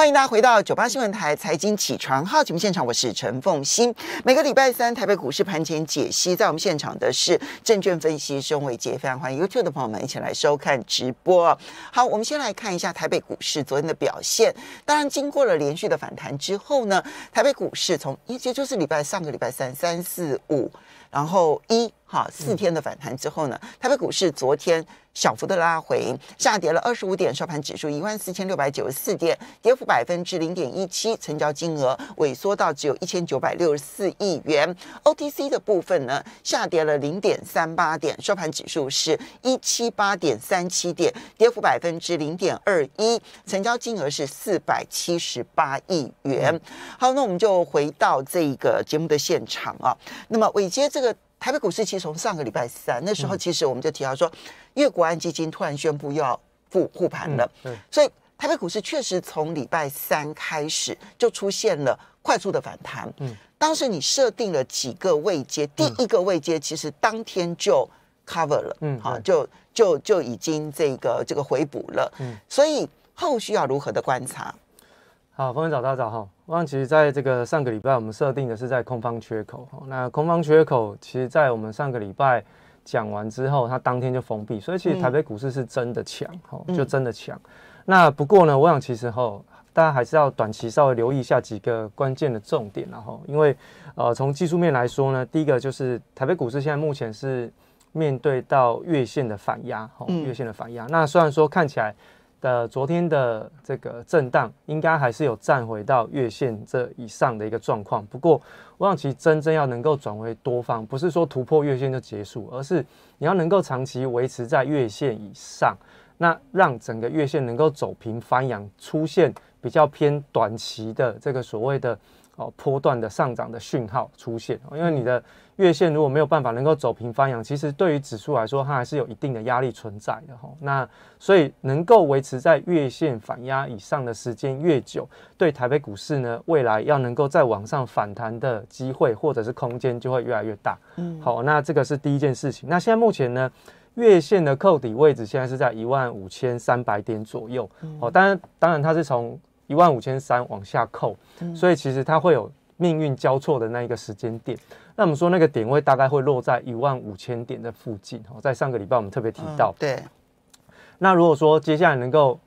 欢迎大家回到九八新闻台财经起床号节目现场，我是陈凤欣。每个礼拜三台北股市盘前解析，在我们现场的是证券分析孙伟杰，非常欢迎 YouTube 的朋友们一起来收看直播。好，我们先来看一下台北股市昨天的表现。当然，经过了连续的反弹之后呢，台北股市从一，也就是礼拜上个礼拜三、三四五。然后一哈四天的反弹之后呢，台北股市昨天小幅的拉回，下跌了二十五点，收盘指数一万四千六百九十四点，跌幅百分之零点一七，成交金额萎缩到只有一千九百六十四亿元。OTC 的部分呢，下跌了零点三八点，收盘指数是一七八点三七点，跌幅百分之零点二一，成交金额是四百七十八亿元。好，那我们就回到这个节目的现场啊，那么尾接这。台北股市其实从上个礼拜三那时候，其实我们就提到说，因国安基金突然宣布要复护盘了，嗯，所以台北股市确实从礼拜三开始就出现了快速的反弹，嗯，当时你设定了几个位阶，第一个位阶其实当天就 cover 了，嗯，好，就就就已经这个这个回补了，嗯，所以后续要如何的观察？好，风迎早大家早好。我想，其实在这个上个礼拜，我们设定的是在空方缺口。那空方缺口，其实，在我们上个礼拜讲完之后，它当天就封闭，所以其实台北股市是真的强，吼，就真的强。那不过呢，我想其实哈，大家还是要短期稍微留意一下几个关键的重点，然后，因为呃，从技术面来说呢，第一个就是台北股市现在目前是面对到月线的反压，哈，月线的反压。那虽然说看起来。的昨天的这个震荡，应该还是有站回到月线这以上的一个状况。不过，我想其实真正要能够转为多方，不是说突破月线就结束，而是你要能够长期维持在月线以上，那让整个月线能够走平翻阳，出现比较偏短期的这个所谓的哦波段的上涨的讯号出现。因为你的。月线如果没有办法能够走平翻扬，其实对于指数来说，它还是有一定的压力存在的哈。那所以能够维持在月线反压以上的时间越久，对台北股市呢，未来要能够再往上反弹的机会或者是空间就会越来越大。嗯，好，那这个是第一件事情。那现在目前呢，月线的扣底位置现在是在一万五千三百点左右。哦，当然，当然它是从一万五千三往下扣，所以其实它会有。命运交错的那一个时间点，那我们说那个点位大概会落在一万五千点的附近哦。在上个礼拜我们特别提到，对。那如果说接下来能够，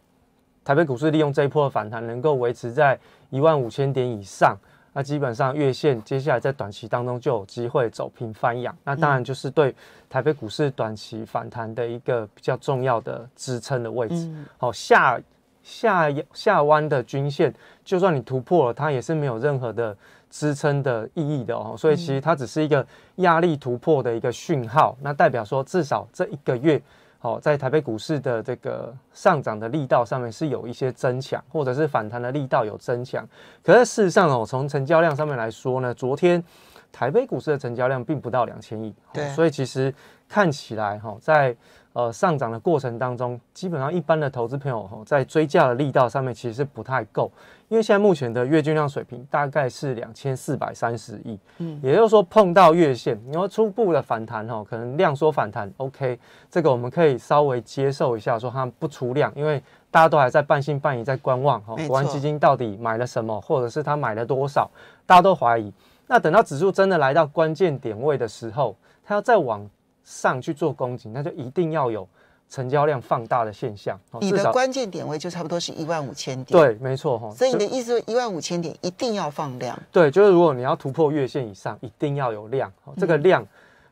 台北股市利用这一波的反弹，能够维持在一万五千点以上，那基本上月线接下来在短期当中就有机会走平翻阳。那当然就是对台北股市短期反弹的一个比较重要的支撑的位置。好下。下下弯的均线，就算你突破了，它也是没有任何的支撑的意义的哦。所以其实它只是一个压力突破的一个讯号，那代表说至少这一个月，哦，在台北股市的这个上涨的力道上面是有一些增强，或者是反弹的力道有增强。可是事实上哦，从成交量上面来说呢，昨天台北股市的成交量并不到两千亿，对，所以其实看起来哈，在。呃，上涨的过程当中，基本上一般的投资朋友在追价的力道上面其实不太够，因为现在目前的月均量水平大概是两千四百三十亿，嗯，也就是说碰到月线，你说初步的反弹哈，可能量缩反弹，OK，这个我们可以稍微接受一下，说它不出量，因为大家都还在半信半疑在观望，哈，国安基金到底买了什么，或者是他买了多少，大家都怀疑。那等到指数真的来到关键点位的时候，它要再往。上去做攻击，那就一定要有成交量放大的现象。你的关键点位就差不多是一万五千点。对，没错哈。所以你的意思，一万五千点一定要放量。对，就是如果你要突破月线以上，一定要有量。这个量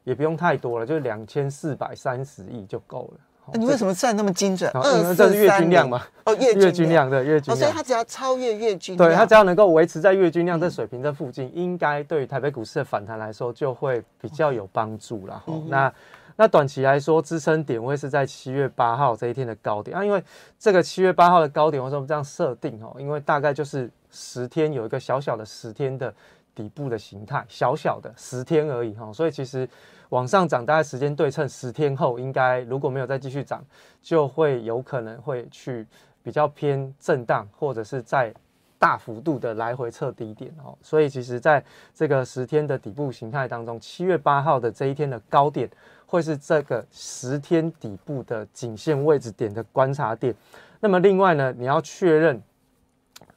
也不用太多了，就是两千四百三十亿就够了。那你为什么算那么精准？二是月均量嘛，哦，月均量对月均量，所以它只要超越月均量，对它只要能够维持在月均量这水平这附近，应该对台北股市的反弹来说就会比较有帮助了。那那短期来说，支撑点位是在七月八号这一天的高点啊，因为这个七月八号的高点，为什我这样设定哦，因为大概就是十天有一个小小的十天的。底部的形态小小的十天而已哈，所以其实往上涨大概时间对称十天后，应该如果没有再继续涨，就会有可能会去比较偏震荡，或者是在大幅度的来回测低点哦。所以其实在这个十天的底部形态当中，七月八号的这一天的高点，会是这个十天底部的颈线位置点的观察点。那么另外呢，你要确认，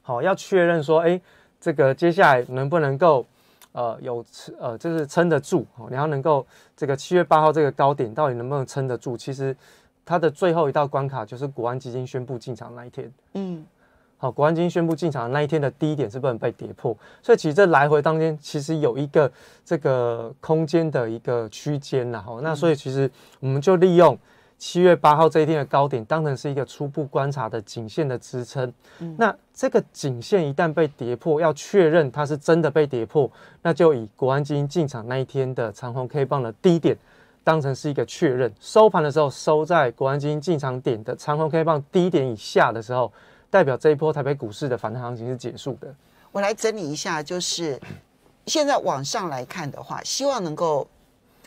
好要确认说，哎。这个接下来能不能够，呃，有呃，就是撑得住，然后能够这个七月八号这个高点到底能不能撑得住？其实它的最后一道关卡就是国安基金宣布进场那一天。嗯，好，国安基金宣布进场那一天的低点是不能被跌破，所以其实来回当天其实有一个这个空间的一个区间呐。好，那所以其实我们就利用。七月八号这一天的高点当成是一个初步观察的颈线的支撑，那这个颈线一旦被跌破，要确认它是真的被跌破，那就以国安基金进场那一天的长虹 K 棒的低点当成是一个确认，收盘的时候收在国安基金进场点的长虹 K 棒低点以下的时候，代表这一波台北股市的反弹行情是结束的。我来整理一下，就是现在往上来看的话，希望能够。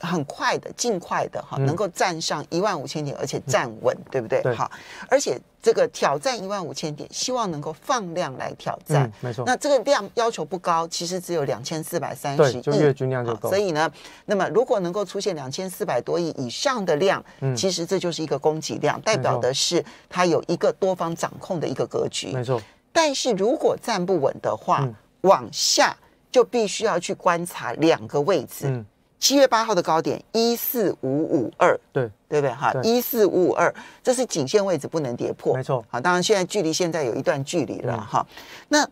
很快的，尽快的哈，能够站上一万五千点，而且站稳，对不对？好，而且这个挑战一万五千点，希望能够放量来挑战。没错。那这个量要求不高，其实只有两千四百三十亿，就月均量就够。所以呢，那么如果能够出现两千四百多亿以上的量，嗯，其实这就是一个供给量，代表的是它有一个多方掌控的一个格局。没错。但是如果站不稳的话，往下就必须要去观察两个位置。七月八号的高点一四五五二，对对不对？哈，一四五五二，这是颈线位置，不能跌破。没错，好，当然现在距离现在有一段距离了，哈。那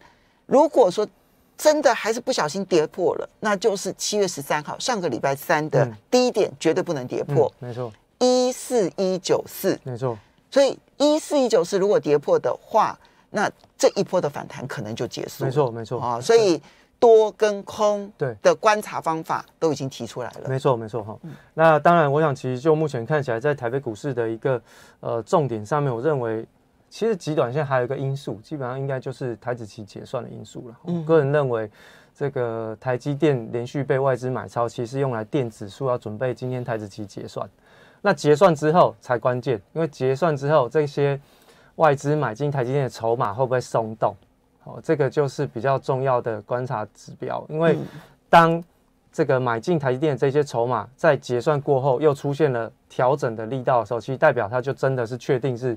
如果说真的还是不小心跌破了，那就是七月十三号上个礼拜三的低点，绝对不能跌破。没错，一四一九四，没错。所以一四一九四如果跌破的话，那这一波的反弹可能就结束。没错，没错，啊，所以。多跟空对的观察方法都已经提出来了。没错，没错哈。那当然，我想其实就目前看起来，在台北股市的一个呃重点上面，我认为其实极短线还有一个因素，基本上应该就是台子期结算的因素了。我个人认为，这个台积电连续被外资买超，其实用来垫指数，要准备今天台子期结算。那结算之后才关键，因为结算之后这些外资买进台积电的筹码会不会松动？哦，这个就是比较重要的观察指标，因为当这个买进台积电这些筹码在结算过后，又出现了调整的力道的时候，其实代表它就真的是确定是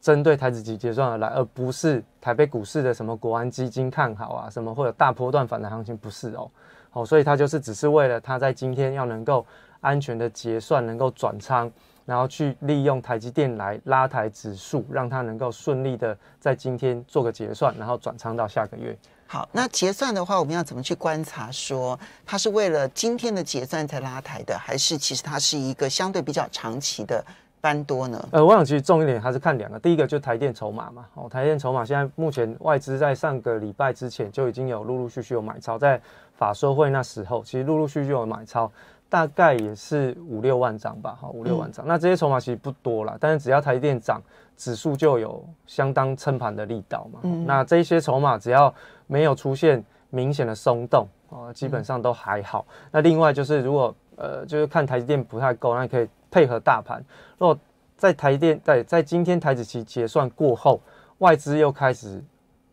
针对台资级结算而来，而不是台北股市的什么国安基金看好啊，什么会有大波段反弹行情不是哦，哦，所以它就是只是为了它在今天要能够安全的结算，能够转仓。然后去利用台积电来拉抬指数，让它能够顺利的在今天做个结算，然后转仓到下个月。好，那结算的话，我们要怎么去观察说它是为了今天的结算才拉抬的，还是其实它是一个相对比较长期的翻多呢？呃，我想其实重一点还是看两个，第一个就台电筹码嘛。哦，台电筹码现在目前外资在上个礼拜之前就已经有陆陆续续有买超，在法说会那时候其实陆陆续续有买超。大概也是五六万张吧，哈，五六万张。那这些筹码其实不多了，但是只要台积电涨，指数就有相当撑盘的力道嘛。那这些筹码只要没有出现明显的松动啊，基本上都还好。那另外就是如果呃就是看台积电不太够，那可以配合大盘。若在台电在在今天台子期结算过后，外资又开始。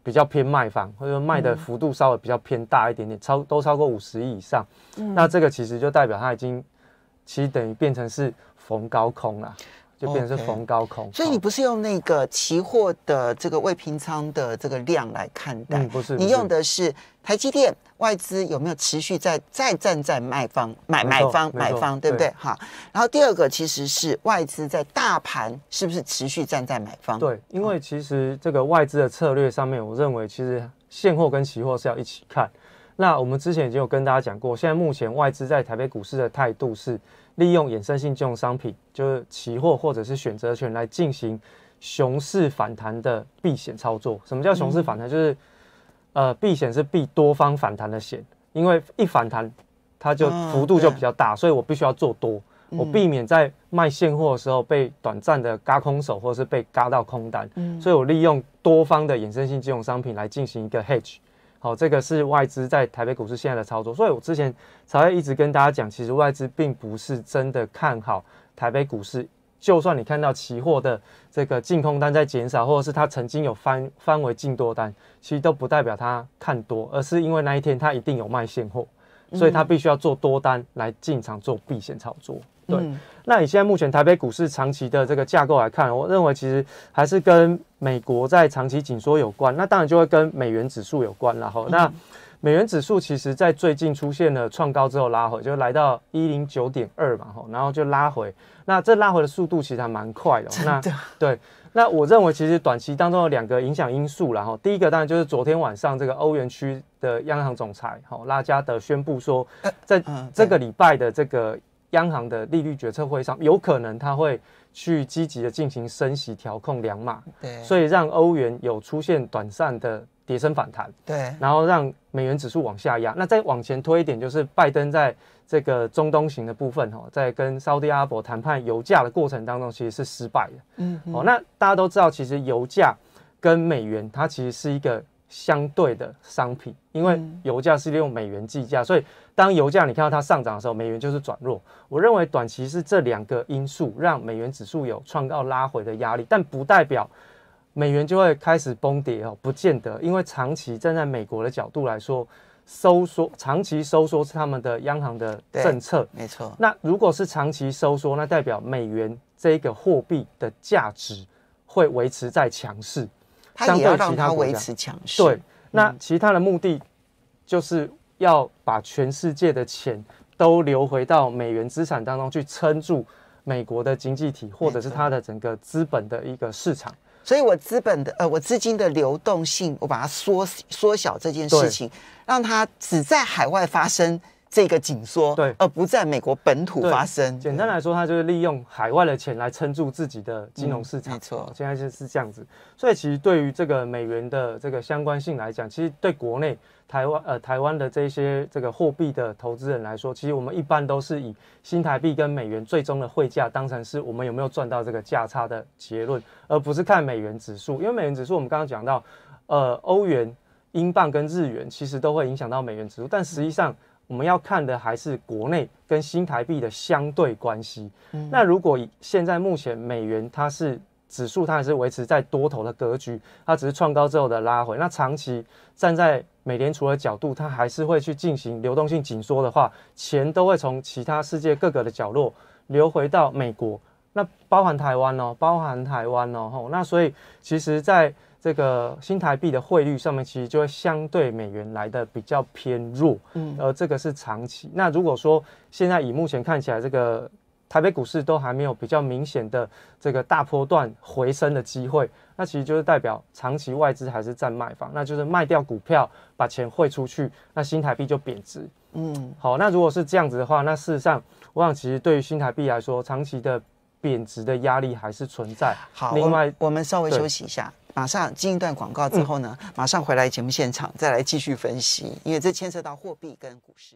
比较偏卖方，或者说卖的幅度稍微比较偏大一点点，超都超过五十亿以上，那这个其实就代表它已经，其实等于变成是逢高空了，就变成是逢高空。所以你不是用那个期货的这个未平仓的这个量来看待，你用的是台积电。外资有没有持续在再站在卖方买买方买方对不对？哈，然后第二个其实是外资在大盘是不是持续站在买方？对，因为其实这个外资的策略上面，我认为其实现货跟期货是要一起看。那我们之前已经有跟大家讲过，现在目前外资在台北股市的态度是利用衍生性金融商品，就是期货或者是选择权来进行熊市反弹的避险操作。什么叫熊市反弹？就是。呃，避险是避多方反弹的险，因为一反弹，它就幅度就比较大，所以我必须要做多，我避免在卖现货的时候被短暂的嘎空手，或者是被嘎到空单，所以我利用多方的衍生性金融商品来进行一个 hedge，好，这个是外资在台北股市现在的操作，所以我之前才会一直跟大家讲，其实外资并不是真的看好台北股市。就算你看到期货的这个净空单在减少，或者是它曾经有翻翻为净多单，其实都不代表它看多，而是因为那一天它一定有卖现货，所以它必须要做多单来进场做避险操作。对，那你现在目前台北股市长期的这个架构来看，我认为其实还是跟美国在长期紧缩有关，那当然就会跟美元指数有关了哈。那美元指数其实，在最近出现了创高之后拉回，就来到一零九点二嘛，吼，然后就拉回。那这拉回的速度其实还蛮快的。那的。对，那我认为其实短期当中有两个影响因素然后第一个当然就是昨天晚上这个欧元区的央行总裁吼拉加德宣布说，在这个礼拜的这个。央行的利率决策会上，有可能它会去积极的进行升息调控两码，对，所以让欧元有出现短暂的跌升反弹，对，然后让美元指数往下压。那再往前推一点，就是拜登在这个中东型的部分，哈，在跟沙特阿伯谈判油价的过程当中，其实是失败的。嗯，好，那大家都知道，其实油价跟美元它其实是一个相对的商品，因为油价是利用美元计价，所以。当油价你看到它上涨的时候，美元就是转弱。我认为短期是这两个因素让美元指数有创造拉回的压力，但不代表美元就会开始崩跌哦，不见得。因为长期站在美国的角度来说，收缩长期收缩是他们的央行的政策，没错。那如果是长期收缩，那代表美元这个货币的价值会维持在强势，相对其他国家维持强势。对，那其他的目的就是。要把全世界的钱都流回到美元资产当中去，撑住美国的经济体，或者是它的整个资本的一个市场。所以，我资本的呃，我资金的流动性，我把它缩缩小这件事情，让它只在海外发生。这个紧缩，对，而不在美国本土发生。简单来说，它就是利用海外的钱来撑住自己的金融市场。没错，现在就是这样子。所以，其实对于这个美元的这个相关性来讲，其实对国内台湾呃台湾的这些这个货币的投资人来说，其实我们一般都是以新台币跟美元最终的汇价当成是我们有没有赚到这个价差的结论，而不是看美元指数。因为美元指数我们刚刚讲到，呃，欧元、英镑跟日元其实都会影响到美元指数，但实际上。我们要看的还是国内跟新台币的相对关系。那如果现在目前美元它是指数，它还是维持在多头的格局，它只是创高之后的拉回。那长期站在美联储的角度，它还是会去进行流动性紧缩的话，钱都会从其他世界各个的角落流回到美国。那包含台湾哦，包含台湾哦，那所以其实在。这个新台币的汇率上面其实就会相对美元来的比较偏弱，嗯，而这个是长期。那如果说现在以目前看起来，这个台北股市都还没有比较明显的这个大波段回升的机会，那其实就是代表长期外资还是在卖房，那就是卖掉股票把钱汇出去，那新台币就贬值，嗯，好。那如果是这样子的话，那事实上我想其实对于新台币来说，长期的贬值的压力还是存在。好，另外我们稍微休息一下。马上进一段广告之后呢，马上回来节目现场再来继续分析，因为这牵涉到货币跟股市。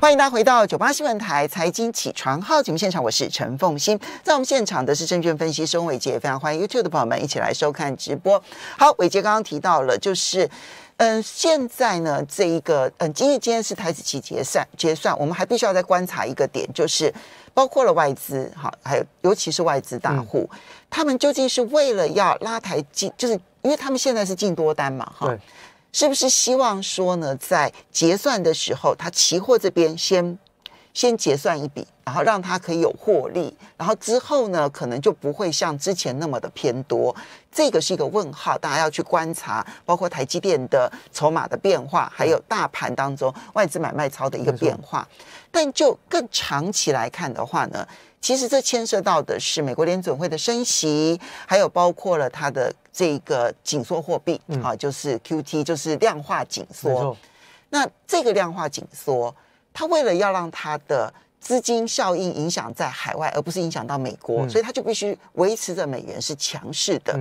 欢迎大家回到九八新闻台财经起床号节目现场，我是陈凤欣，在我们现场的是证券分析孙伟杰，非常欢迎 YouTube 的朋友们一起来收看直播。好，伟杰刚刚提到了就是。嗯，现在呢，这一个嗯，因为今天是台子期结算结算，我们还必须要再观察一个点，就是包括了外资，哈，还有尤其是外资大户，他们究竟是为了要拉台进，就是因为他们现在是进多单嘛，哈，是不是希望说呢，在结算的时候，他期货这边先。先结算一笔，然后让它可以有获利，然后之后呢，可能就不会像之前那么的偏多。这个是一个问号，大家要去观察，包括台积电的筹码的变化，还有大盘当中外资买卖操的一个变化。但就更长期来看的话呢，其实这牵涉到的是美国联准会的升息，还有包括了它的这个紧缩货币啊，就是 QT，就是量化紧缩。那这个量化紧缩。他为了要让他的资金效应影响在海外，而不是影响到美国，所以他就必须维持着美元是强势的。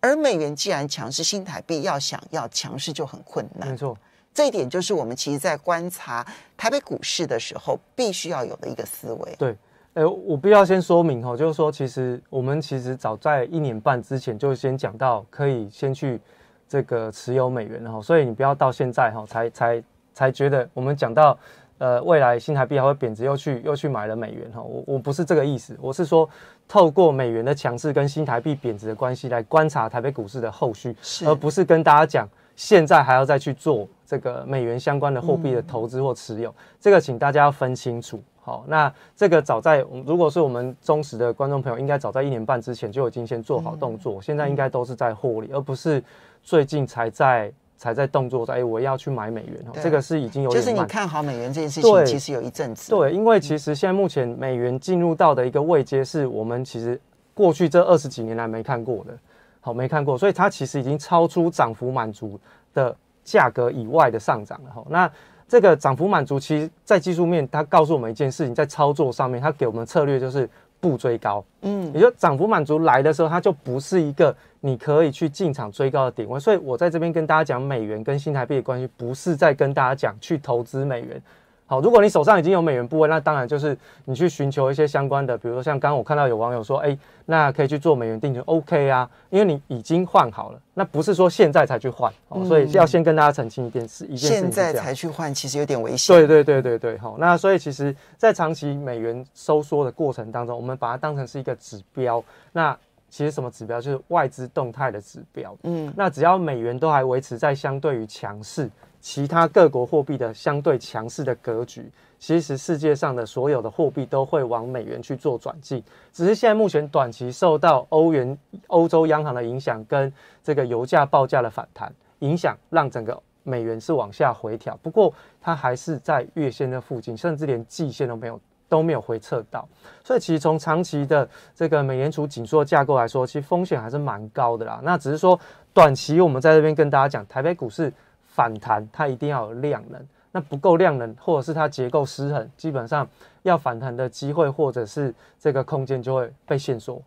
而美元既然强势，新台币要想要强势就很困难。没错，这一点就是我们其实，在观察台北股市的时候，必须要有的一个思维。对，哎，我必要先说明哈，就是说，其实我们其实早在一年半之前就先讲到可以先去这个持有美元哈，所以你不要到现在哈才才才觉得我们讲到。呃，未来新台币还会贬值，又去又去买了美元哈，我我不是这个意思，我是说透过美元的强势跟新台币贬值的关系来观察台北股市的后续，而不是跟大家讲现在还要再去做这个美元相关的货币的投资或持有，这个请大家要分清楚。好，那这个早在如果是我们忠实的观众朋友，应该早在一年半之前就已经先做好动作，现在应该都是在获利，而不是最近才在。才在动作在，哎，我要去买美元哦，这个是已经有就是你看好美元这件事情，其实有一阵子。对，因为其实现在目前美元进入到的一个位阶，是我们其实过去这二十几年来没看过的，好，没看过，所以它其实已经超出涨幅满足的价格以外的上涨了哈。那这个涨幅满足，其实，在技术面它告诉我们一件事情，在操作上面它给我们策略就是不追高，嗯，也就涨幅满足来的时候，它就不是一个。你可以去进场追高的点位，所以我在这边跟大家讲美元跟新台币的关系，不是在跟大家讲去投资美元。好，如果你手上已经有美元部位，那当然就是你去寻求一些相关的，比如说像刚刚我看到有网友说，哎，那可以去做美元定存，OK 啊，因为你已经换好了，那不是说现在才去换，哦，所以要先跟大家澄清一件事，一件事现在才去换其实有点危险。对对对对对，好，那所以其实，在长期美元收缩的过程当中，我们把它当成是一个指标，那。其实什么指标就是外资动态的指标，嗯，那只要美元都还维持在相对于强势，其他各国货币的相对强势的格局，其实世界上的所有的货币都会往美元去做转进。只是现在目前短期受到欧元、欧洲央行的影响，跟这个油价报价的反弹影响，让整个美元是往下回调。不过它还是在月线的附近，甚至连季线都没有。都没有回测到，所以其实从长期的这个美联储紧缩架构来说，其实风险还是蛮高的啦。那只是说短期我们在这边跟大家讲，台北股市反弹它一定要有量能，那不够量能或者是它结构失衡，基本上要反弹的机会或者是这个空间就会被限缩。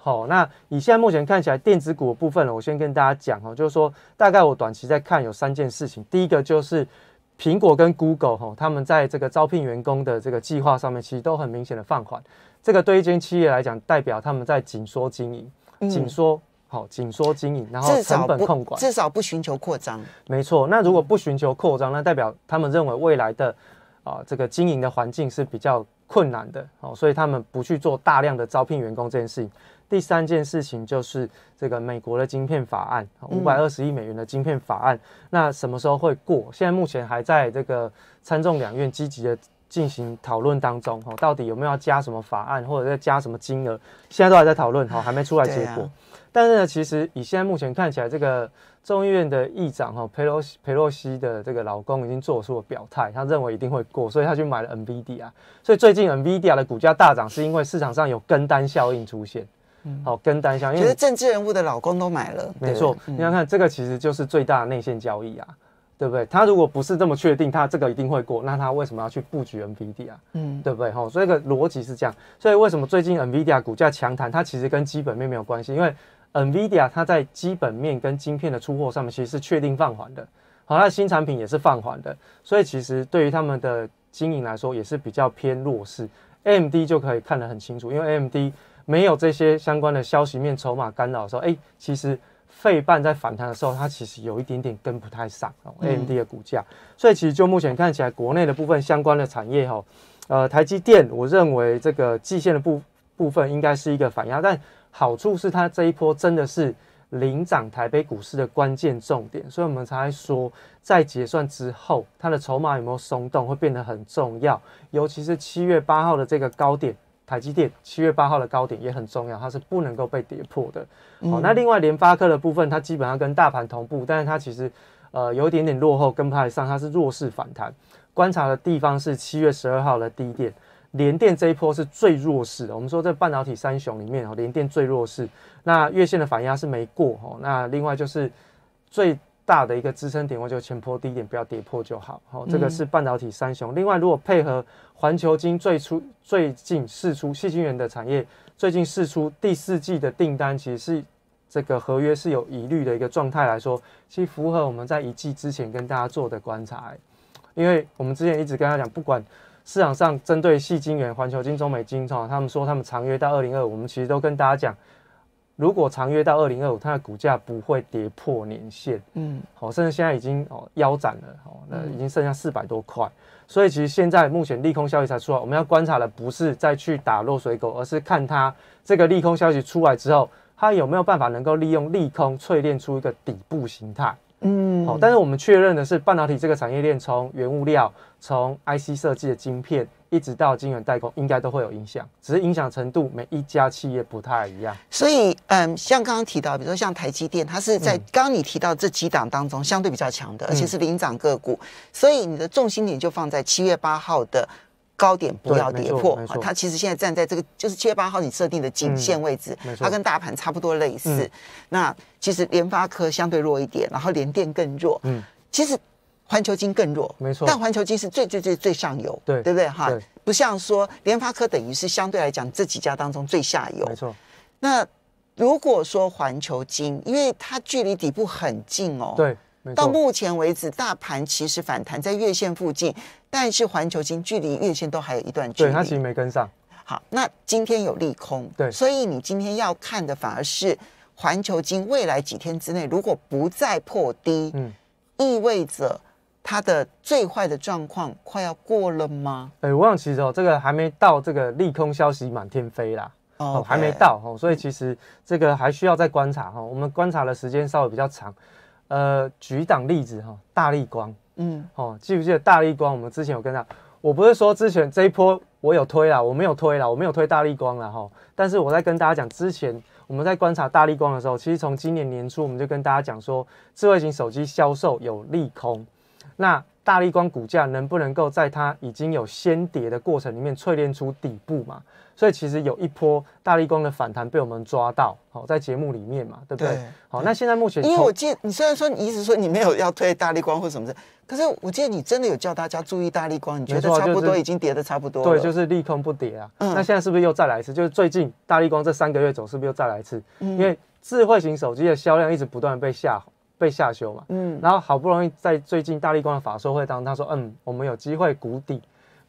好，那以现在目前看起来电子股的部分呢，我先跟大家讲哦，就是说大概我短期在看有三件事情，第一个就是。苹果跟 Google 哈，他们在这个招聘员工的这个计划上面，其实都很明显的放缓。这个对一间企业来讲，代表他们在紧缩经营，紧缩好，紧缩经营，然后成本控管，至少不寻求扩张。没错，那如果不寻求扩张，那代表他们认为未来的啊这个经营的环境是比较困难的哦，所以他们不去做大量的招聘员工这件事情。第三件事情就是这个美国的晶片法案，五百二十亿美元的晶片法案，那什么时候会过？现在目前还在这个参众两院积极的进行讨论当中，哈，到底有没有要加什么法案，或者再加什么金额，现在都还在讨论，哈，还没出来结果。但是呢，其实以现在目前看起来，这个众议院的议长哈佩洛佩洛西的这个老公已经做出了表态，他认为一定会过，所以他去买了 NVIDIA，所以最近 NVIDIA 的股价大涨，是因为市场上有跟单效应出现。好，跟单向，因为政治人物的老公都买了，没错。你想看这个，其实就是最大的内线交易啊，对不对？他如果不是这么确定，他这个一定会过，那他为什么要去布局 n v d 啊？嗯，对不对？哈，所以逻辑是这样。所以为什么最近 NVIDIA 股价强弹？它其实跟基本面没有关系，因为 NVIDIA 它在基本面跟晶片的出货上面其实是确定放缓的，好，它新产品也是放缓的，所以其实对于他们的经营来说也是比较偏弱势。MD 就可以看得很清楚，因为 MD。没有这些相关的消息面筹码干扰，候，哎，其实费半在反弹的时候，它其实有一点点跟不太上 A M D 的股价，所以其实就目前看起来，国内的部分相关的产业哈，呃，台积电，我认为这个季线的部部分应该是一个反压，但好处是它这一波真的是领涨台北股市的关键重点，所以我们才说在结算之后，它的筹码有没有松动会变得很重要，尤其是七月八号的这个高点。台积电七月八号的高点也很重要，它是不能够被跌破的。好，那另外联发科的部分，它基本上跟大盘同步，但是它其实呃有一点点落后，跟不太上，它是弱势反弹。观察的地方是七月十二号的低点，联电这一波是最弱势的。我们说在半导体三雄里面，哦，联电最弱势。那月线的反压是没过。哦，那另外就是最。大的一个支撑点，就是前坡低点不要跌破就好。好，这个是半导体三雄。另外，如果配合环球金最初最近试出细晶元的产业，最近试出第四季的订单，其实是这个合约是有疑虑的一个状态来说，其实符合我们在一季之前跟大家做的观察。因为我们之前一直跟大家讲，不管市场上针对细晶元、环球金、中美金啊，他们说他们长约到二零二，我们其实都跟大家讲。如果长约到二零二五，它的股价不会跌破年线，嗯，好，甚至现在已经哦腰斩了，好，那已经剩下四百多块，所以其实现在目前利空消息才出来，我们要观察的不是再去打落水狗，而是看它这个利空消息出来之后，它有没有办法能够利用利空淬炼出一个底部形态，嗯，好，但是我们确认的是半导体这个产业链从原物料，从 IC 设计的晶片。一直到晶圆代工应该都会有影响，只是影响程度每一家企业不太一样。所以，嗯，像刚刚提到，比如说像台积电，它是在刚刚你提到这几档当中相对比较强的，而且是领涨个股。所以你的重心点就放在七月八号的高点不要跌破。它其实现在站在这个就是七月八号你设定的颈线位置，它跟大盘差不多类似。那其实联发科相对弱一点，然后联电更弱。嗯，其实。环球金更弱，没错。但环球金是最最最最上游，对对不对？哈，不像说联发科等于是相对来讲，这几家当中最下游。没错。那如果说环球金，因为它距离底部很近哦，对，到目前为止，大盘其实反弹在月线附近，但是环球金距离月线都还有一段距离，它其实没跟上。好，那今天有利空，对。所以你今天要看的反而是环球金未来几天之内如果不再破低，嗯，意味着。它的最坏的状况快要过了吗？哎，我想其实哦，这个还没到这个利空消息满天飞啦，哦，还没到哦，所以其实这个还需要再观察哈。我们观察的时间稍微比较长，呃，举一档例子哈，大立光，嗯，哦，记不记得大立光？我们之前有跟大家，我不是说之前这一波我有推啦，我没有推啦，我没有推大立光了哈。但是我在跟大家讲，之前我们在观察大立光的时候，其实从今年年初我们就跟大家讲说，智慧型手机销售有利空。那大立光股价能不能够在它已经有先跌的过程里面淬炼出底部嘛？所以其实有一波大立光的反弹被我们抓到，好在节目里面嘛，对不对？好，那现在目前因为我记你虽然说一直说你没有要推大立光或什么的，可是我记得你真的有叫大家注意大立光，你觉得差不多已经跌的差不多，对，就是利空不跌啊。那现在是不是又再来一次？就是最近大立光这三个月走是不是又再来一次？因为智慧型手机的销量一直不断被下滑。被下修嘛，嗯，然后好不容易在最近大力光的法说会当中，他说，嗯，我们有机会谷底，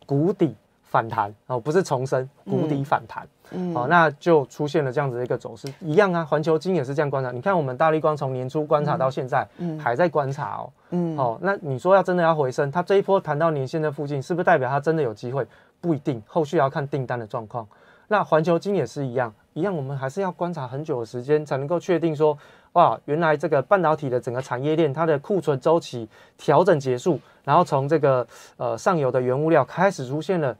谷底反弹，哦，不是重生，谷底反弹，嗯，好，那就出现了这样子的一个走势，一样啊，环球金也是这样观察，你看我们大力光从年初观察到现在，还在观察哦，嗯，好，那你说要真的要回升，它这一波谈到年线的附近，是不是代表它真的有机会？不一定，后续要看订单的状况。那环球金也是一样，一样，我们还是要观察很久的时间，才能够确定说。哇，原来这个半导体的整个产业链，它的库存周期调整结束，然后从这个呃上游的原物料开始出现了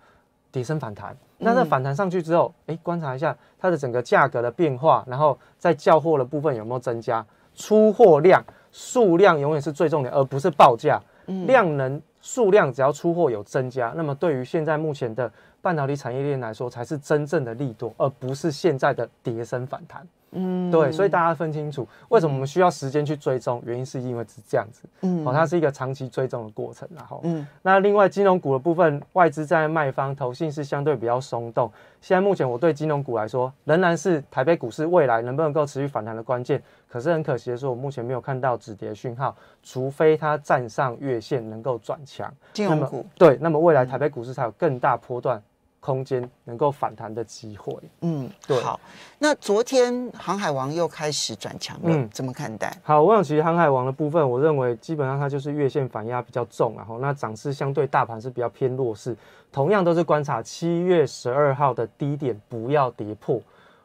底升反弹。那它反弹上去之后，哎，观察一下它的整个价格的变化，然后在交货的部分有没有增加出货量？数量永远是最重点，而不是报价。量能数量只要出货有增加，那么对于现在目前的。半导体产业链来说，才是真正的力多，而不是现在的跌升反弹。嗯，对，所以大家分清楚为什么我们需要时间去追踪，原因是因为是这样子，嗯，好，它是一个长期追踪的过程，然后，嗯，那另外金融股的部分，外资在卖方投信是相对比较松动。现在目前我对金融股来说，仍然是台北股市未来能不能够持续反弹的关键。可是很可惜的是，我目前没有看到止跌讯号，除非它站上月线能够转强，金融股对，那么未来台北股市才有更大波段。空间能够反弹的机会，嗯，对。好，那昨天航海王又开始转强了，怎么看待？好，我想其实航海王的部分，我认为基本上它就是月线反压比较重，然后那涨势相对大盘是比较偏弱势。同样都是观察七月十二号的低点不要跌破。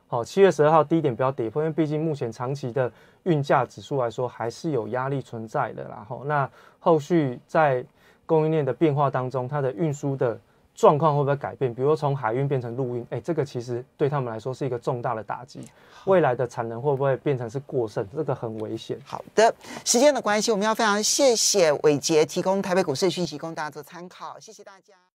好，七月十二号低点不要跌破，因为毕竟目前长期的运价指数来说还是有压力存在的。然后那后续在供应链的变化当中，它的运输的。状况会不会改变？比如说从海运变成陆运，哎，这个其实对他们来说是一个重大的打击。未来的产能会不会变成是过剩？这个很危险。好的，时间的关系，我们要非常谢谢伟杰提供台北股市讯息供大家做参考，谢谢大家。